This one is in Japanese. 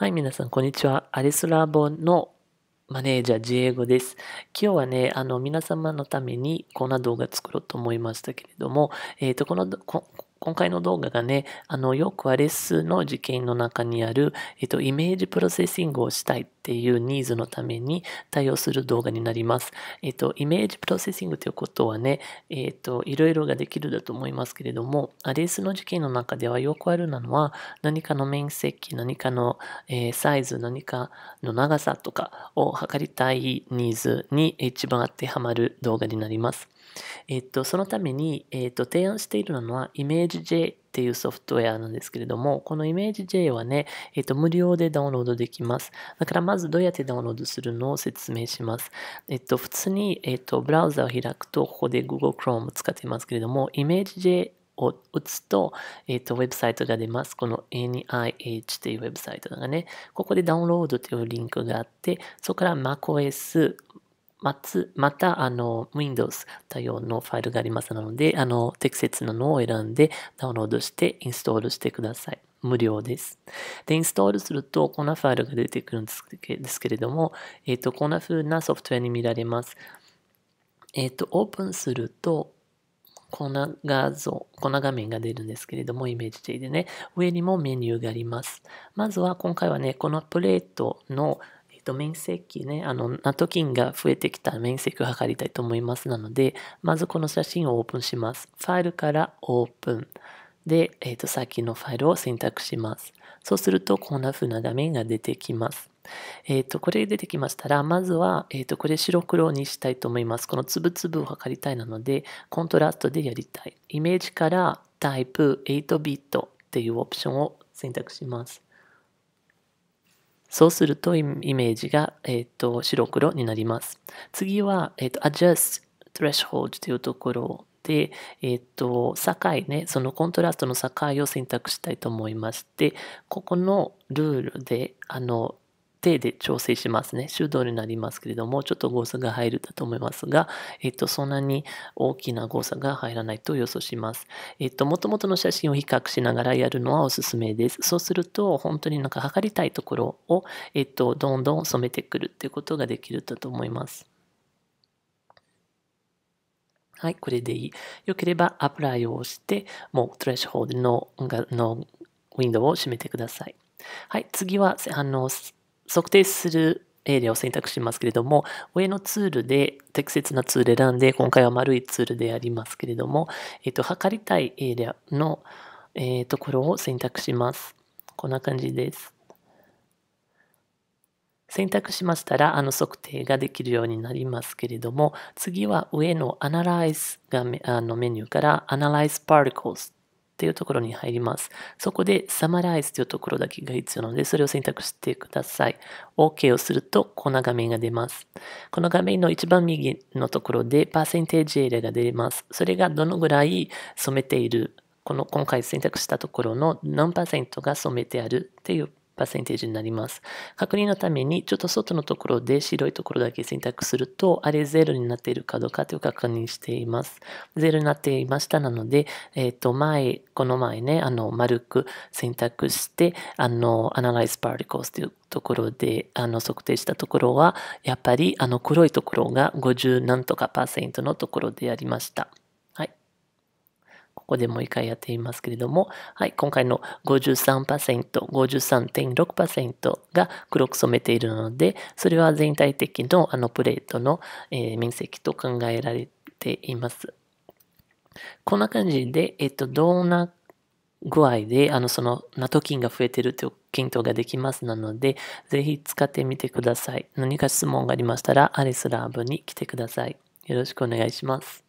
はい、皆さん、こんにちは。アリスラボのマネージャー、ジエゴです。今日はね、あの、皆様のためにこんな動画作ろうと思いましたけれども、えっ、ー、と、このこ、今回の動画がね、あの、よくはレッスンの受験の中にある、えっと、イメージプロセッシングをしたいっていうニーズのために対応する動画になります。えっと、イメージプロセッシングということはね、えっと、いろいろができるだと思いますけれども、レスの受験の中ではよくあるなのは、何かの面積、何かの、えー、サイズ、何かの長さとかを測りたいニーズに一番当てはまる動画になります。えっと、そのために、えっと、提案しているのは、イメージ ImageJ っていうソフトウェアなんですけれども、この ImageJ はね、えっ、ー、と、無料でダウンロードできます。だからまずどうやってダウンロードするのを説明します。えっ、ー、と、普通に、えっ、ー、と、ブラウザを開くと、ここで Google Chrome 使ってますけれども、ImageJ を打つと、えっ、と、ウェブサイトが出ます。この NIH というウェブサイトがね、ここでダウンロードというリンクがあって、そこから macOS、まつ、また、あの、Windows 対応のファイルがありますので、あの、適切なのを選んでダウンロードしてインストールしてください。無料です。で、インストールすると、こんなファイルが出てくるんですけれども、えっ、ー、と、こんな風なソフトウェアに見られます。えっ、ー、と、オープンすると、こんな画像、こんな画面が出るんですけれども、イメージでね、上にもメニューがあります。まずは今回はね、このプレートのと面積ね、あの、ナトキンが増えてきた面積を測りたいと思います。なので、まずこの写真をオープンします。ファイルからオープン。で、えっ、ー、と、きのファイルを選択します。そうすると、こんな風な画面が出てきます。えっ、ー、と、これ出てきましたら、まずは、えっ、ー、と、これ白黒にしたいと思います。このつぶつぶを測りたいなので、コントラストでやりたい。イメージからタイプ8ビットっていうオプションを選択します。そうするとイメージが、えーと、白黒になります。次は、えーと、adjust threshold というところで、えーと境ね、そのコントラストの境を選択したいと思いまして、ここのルールであの手で調整しますね。手動になりますけれども、ちょっと誤差が入るだと思いますが、えっと、そんなに大きな誤差が入らないと予想します。えっと、元々の写真を比較しながらやるのはおすすめです。そうすると、本当になんか測りたいところを、えっと、どんどん染めてくるっていうことができるだと思います。はい、これでいい。よければ、アプライを押して、もう、トレッシュホールの、の、ウィンドウを閉めてください。はい、次は、あの、測定するエリアを選択しますけれども、上のツールで、適切なツール選んで、今回は丸いツールでありますけれども、えっ、と、測りたいエリアの、えー、ところを選択します。こんな感じです。選択しましたら、あの測定ができるようになりますけれども、次は上のアナライズ z e あのメニューからアナライズパーティクルスっていうところに入ります。そこで Summarize というところだけが必要なので、それを選択してください。OK をすると、こんな画面が出ます。この画面の一番右のところで、パーセンテージエリアが出ます。それがどのぐらい染めている、この今回選択したところの何パーセントが染めてあるっていうパーセンテージになります。確認のために、ちょっと外のところで白いところだけ選択すると、あれ0になっているかどうかという確認しています。0になっていましたなので、えっ、ー、と、前、この前ね、あの、丸く選択して、あの、analyze particles というところであの測定したところは、やっぱりあの黒いところが50何とかパーセントのところでありました。ここでもう一回やってみますけれども、はい、今回の53%、53.6%が黒く染めているので、それは全体的のあのプレートの、え面積と考えられています。こんな感じで、えっと、どんな具合で、あの、その、ナトキンが増えてるという検討ができますなので、ぜひ使ってみてください。何か質問がありましたら、アリスラーブに来てください。よろしくお願いします。